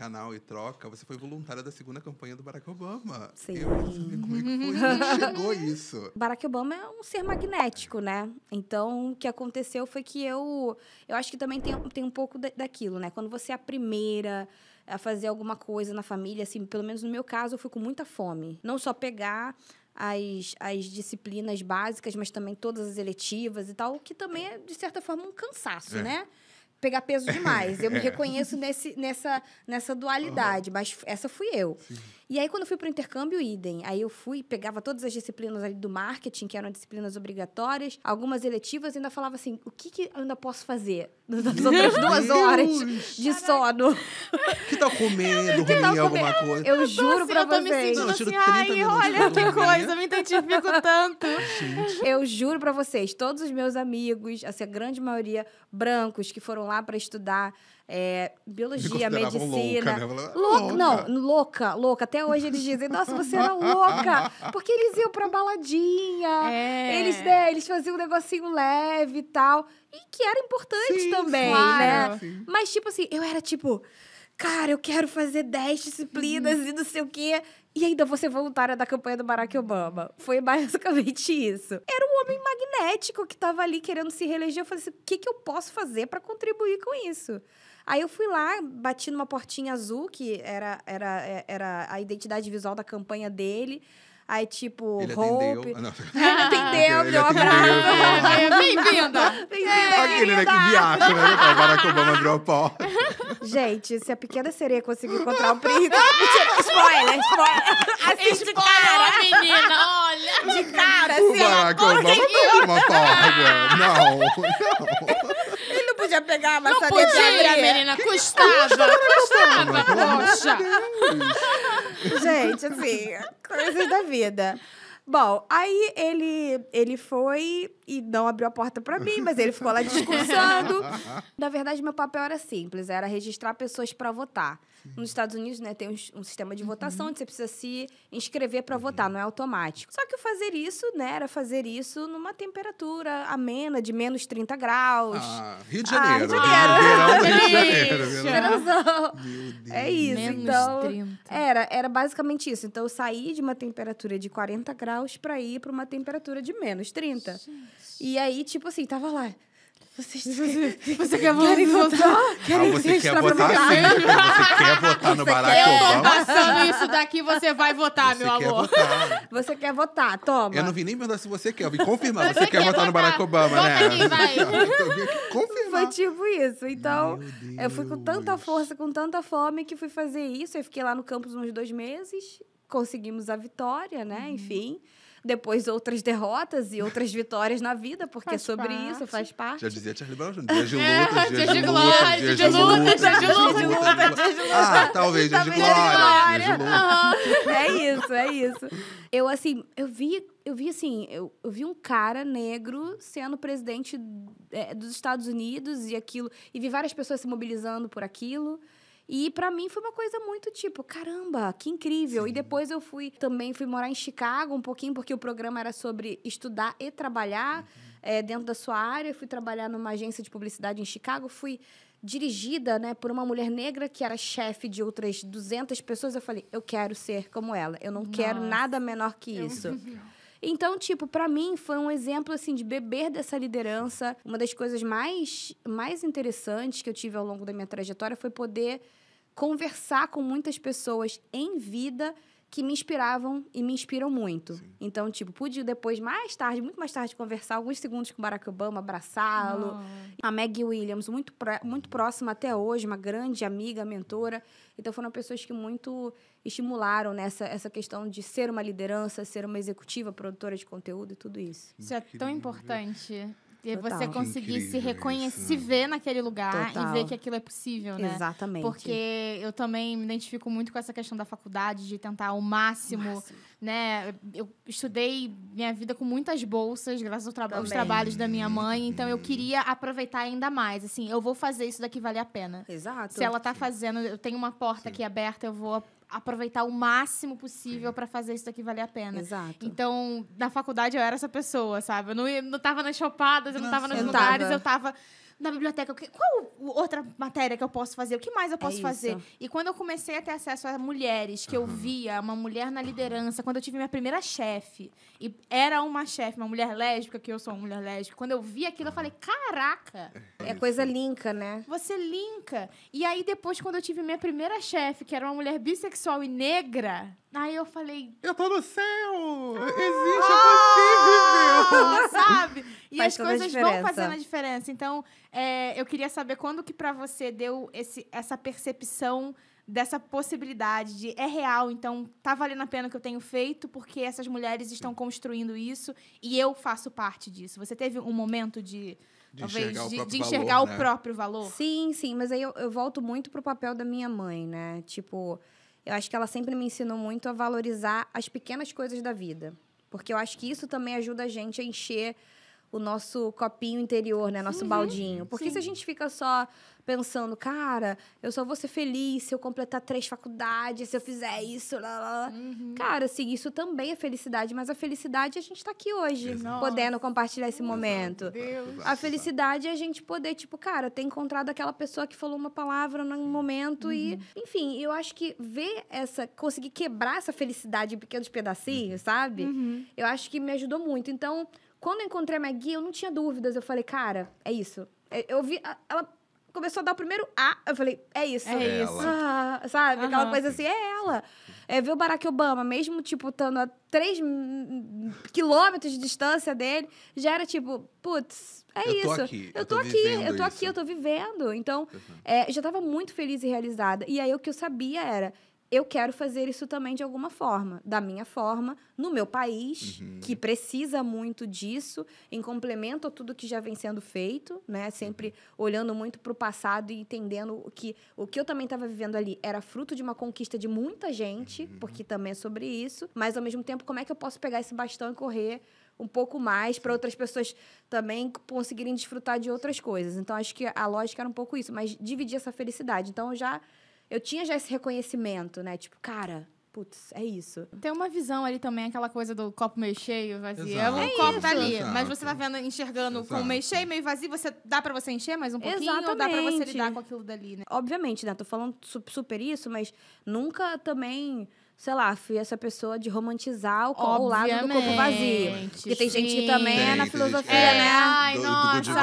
canal e troca, você foi voluntária da segunda campanha do Barack Obama. Sim. Eu não sabia como é que foi, é chegou isso. Barack Obama é um ser magnético, né? Então, o que aconteceu foi que eu... Eu acho que também tem, tem um pouco daquilo, né? Quando você é a primeira a fazer alguma coisa na família, assim, pelo menos no meu caso, eu fui com muita fome. Não só pegar as, as disciplinas básicas, mas também todas as eletivas e tal, que também é, de certa forma, um cansaço, é. né? pegar peso demais. Eu me é. reconheço nesse, nessa, nessa dualidade, uhum. mas essa fui eu. Sim. E aí, quando eu fui para o intercâmbio, idem. Aí eu fui, pegava todas as disciplinas ali do marketing, que eram disciplinas obrigatórias, algumas eletivas, e ainda falava assim: o que, que eu ainda posso fazer nas outras duas horas de sono? que tal tá comendo, que tá ruim, alguma coisa? Eu, eu juro assim, pra vocês. Não, eu tiro 30 assim, ai, olha que coisa, me identifico tanto. Gente. Eu juro para vocês, todos os meus amigos, assim, a grande maioria brancos que foram lá para estudar é, biologia, medicina. Louca, né? Ah, louca, não, louca, louca. Até hoje eles dizem, nossa, você era louca. Porque eles iam pra baladinha, é. eles, né, eles faziam um negocinho leve e tal. E que era importante Sim, também, né? claro. né? Sim. Mas, tipo assim, eu era tipo cara, eu quero fazer 10 disciplinas uhum. e não sei o quê. E ainda você voluntária da campanha do Barack Obama. Foi basicamente isso. Era um homem magnético que estava ali querendo se reeleger. Eu falei assim: o que, que eu posso fazer para contribuir com isso? Aí eu fui lá, bati numa portinha azul, que era, era, é, era a identidade visual da campanha dele. Aí, tipo, Ele Hope. Atendeu. Ah, não. Ele atendeu, me deu um abraço. Bem-vinda! Aquele, né, que viaja, né? Agora que o Obama abriu a porta. Gente, se a pequena sereia conseguir encontrar o príncipe... spoiler, spoiler! Assim, de menina, olha! De cara, assim, O não Obama abriu uma porta. Né? Não, não podia pegar a maçaneta Não podia, menina. Custava, custava, poxa. Gente, assim, coisas da vida. Bom, aí ele, ele foi e não abriu a porta para mim, mas ele ficou lá discursando. Na verdade, meu papel era simples, era registrar pessoas para votar. Nos Estados Unidos, né, tem um, um sistema de uhum. votação onde você precisa se inscrever para uhum. votar, não é automático. Só que fazer isso, né, era fazer isso numa temperatura amena de menos 30 graus. Ah, Rio de Janeiro. Ah, Rio de Janeiro. Rio de Janeiro. Meu é Deus. É isso, menos então. 30. Era, era basicamente isso. Então eu saí de uma temperatura de 40 graus para ir para uma temperatura de menos 30. Gente. E aí, tipo assim, tava lá você, você quer querem votar? Querem ah, você quer votar sim. Você quer votar no Barack Obama? Eu passando isso daqui, você vai votar, você meu amor. Votar. Você quer votar, toma. Eu não vim nem perguntar se você quer, eu vim confirmar. Você, você quer, quer, votar, votar no Barack Obama, Vota né? Aqui, vai. Eu vim confirmar. Foi tipo isso. Então, eu fui com tanta força, com tanta fome, que fui fazer isso. Eu fiquei lá no campus uns dois meses. Conseguimos a vitória, né? Hum. Enfim depois outras derrotas e outras vitórias na vida, porque faz sobre parte. isso faz parte. Já dizia Charlie Brown, dias de luta, dias de glória, dias de luta, dias de luta. Ah, talvez, dias de glória, É isso, é isso. Eu, assim, eu vi eu vi assim, eu, eu vi um cara negro sendo presidente é, dos Estados Unidos e aquilo, e vi várias pessoas se mobilizando por aquilo. E para mim foi uma coisa muito tipo, caramba, que incrível. Sim. E depois eu fui também fui morar em Chicago um pouquinho, porque o programa era sobre estudar e trabalhar uhum. é, dentro da sua área. Eu fui trabalhar numa agência de publicidade em Chicago, fui dirigida né, por uma mulher negra que era chefe de outras 200 pessoas. Eu falei, eu quero ser como ela. Eu não Nossa. quero nada menor que isso. Eu... Então, tipo, para mim foi um exemplo assim de beber dessa liderança. Uma das coisas mais mais interessantes que eu tive ao longo da minha trajetória foi poder conversar com muitas pessoas em vida que me inspiravam e me inspiram muito. Sim. Então, tipo, pude depois, mais tarde, muito mais tarde, conversar alguns segundos com Barack Obama, abraçá-lo. Oh. A Maggie Williams, muito, muito próxima até hoje, uma grande amiga, mentora. Então, foram pessoas que muito estimularam nessa né, essa questão de ser uma liderança, ser uma executiva, produtora de conteúdo e tudo isso. Isso é tão importante. É que Total. você conseguir se reconhecer, isso, né? se ver naquele lugar Total. e ver que aquilo é possível, né? Exatamente. Porque eu também me identifico muito com essa questão da faculdade, de tentar ao máximo, máximo né? Eu estudei minha vida com muitas bolsas, graças ao aos trabalhos da minha mãe. Então eu uhum. queria aproveitar ainda mais. Assim, eu vou fazer isso daqui valer a pena. Exato. Se ela está fazendo, eu tenho uma porta Sim. aqui aberta, eu vou aproveitar o máximo possível para fazer isso daqui valer a pena. Exato. Então, na faculdade eu era essa pessoa, sabe? Eu não, não tava nas chopadas, eu não tava nos eu lugares, tava. eu estava na biblioteca, qual outra matéria que eu posso fazer? O que mais eu é posso é fazer? E quando eu comecei a ter acesso a mulheres, que eu uhum. via uma mulher na liderança, quando eu tive minha primeira chefe, e era uma chefe, uma mulher lésbica, que eu sou uma mulher lésbica, quando eu vi aquilo, eu falei, caraca! É coisa linka, né? Você linka. E aí, depois, quando eu tive minha primeira chefe, que era uma mulher bissexual e negra, Aí eu falei. Eu tô no céu! Ah, Existe, ah, é possível! Sabe? E Faz as coisas vão fazendo a diferença. Então, é, eu queria saber quando que para você deu esse, essa percepção dessa possibilidade de é real, então tá valendo a pena o que eu tenho feito, porque essas mulheres estão construindo isso e eu faço parte disso. Você teve um momento de. De talvez, enxergar, de, o, próprio de enxergar valor, né? o próprio valor? Sim, sim, mas aí eu, eu volto muito pro papel da minha mãe, né? Tipo, eu acho que ela sempre me ensinou muito a valorizar as pequenas coisas da vida. Porque eu acho que isso também ajuda a gente a encher o nosso copinho interior, né? Nosso uhum, baldinho. Porque sim. se a gente fica só pensando, cara, eu só vou ser feliz se eu completar três faculdades, se eu fizer isso, lá, lá, Uhum. Cara, assim, isso também é felicidade, mas a felicidade é a gente estar tá aqui hoje, podendo compartilhar esse momento. Deus. A felicidade é a gente poder, tipo, cara, ter encontrado aquela pessoa que falou uma palavra num momento uhum. e, enfim, eu acho que ver essa, conseguir quebrar essa felicidade em pequenos pedacinhos, uhum. sabe? Uhum. Eu acho que me ajudou muito. Então, quando eu encontrei a Maggie, eu não tinha dúvidas. Eu falei, cara, é isso. É, eu vi. Ela começou a dar o primeiro A. Eu falei, é isso. É, ah, isso. Ah, sabe? Uhum. Aquela coisa assim, é ela. É, ver o Barack Obama, mesmo, tipo, estando a 3 quilômetros de distância dele, já era tipo, putz, é eu isso. Tô aqui, eu, eu tô, aqui, eu tô aqui, eu tô vivendo. Então, uhum. é, já tava muito feliz e realizada. E aí o que eu sabia era, eu quero fazer isso também de alguma forma, da minha forma, no meu país, uhum. que precisa muito disso, em complemento a tudo que já vem sendo feito, né? Sempre uhum. olhando muito para o passado e entendendo que o que eu também estava vivendo ali era fruto de uma conquista de muita gente, uhum. porque também é sobre isso, mas ao mesmo tempo, como é que eu posso pegar esse bastão e correr um pouco mais para outras pessoas também conseguirem desfrutar de outras coisas. Então acho que a lógica era um pouco isso, mas dividir essa felicidade. Então eu já eu tinha já esse reconhecimento, né? Tipo, cara, Putz, é isso. Tem uma visão ali também, aquela coisa do copo meio cheio, vazio. Exato. É um copo isso. É tá ali, Exato. mas você tá vendo, enxergando Exato. com meio cheio, meio vazio, você dá para você encher mais um pouquinho Exatamente. ou dá para você lidar com aquilo dali, né? Obviamente, né? Tô falando super isso, mas nunca também sei lá, fui essa pessoa de romantizar o, o lado do corpo vazio. Porque tem sim. gente que também é na filosofia, é. né? Ai, do, nossa. Do vibes,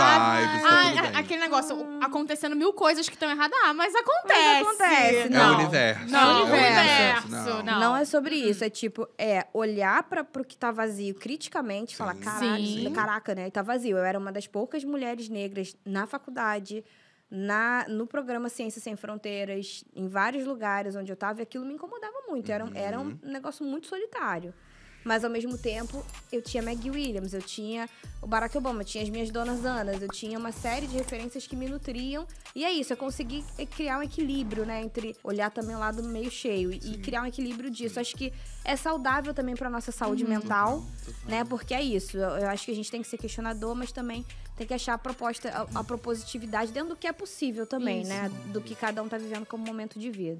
tá aquele negócio, hum. acontecendo mil coisas que estão erradas. Ah, mas acontece. Mas acontece. É não. É o universo. Não, não. É o universo. Não. não. é sobre uhum. isso. É tipo, é olhar para o que tá vazio criticamente sim. falar, caraca, caraca, né? E tá vazio. Eu era uma das poucas mulheres negras na faculdade na, no programa Ciências Sem Fronteiras, em vários lugares onde eu estava, e aquilo me incomodava muito. Era, uhum. era um uhum. negócio muito solitário. Mas ao mesmo tempo, eu tinha Maggie Williams, eu tinha o Barack Obama, eu tinha as minhas donas Anas, eu tinha uma série de referências que me nutriam. E é isso, eu consegui eh, criar um equilíbrio, né? Entre olhar também o lado meio cheio Sim. e criar um equilíbrio disso. Sim. Acho que é saudável também para nossa saúde hum, mental, né? Porque é isso. Eu, eu, acho que a gente tem que ser questionador, mas também tem que achar a proposta, a, a propositividade dentro do que é possível também, isso. né? Do que cada um tá vivendo como momento de vida.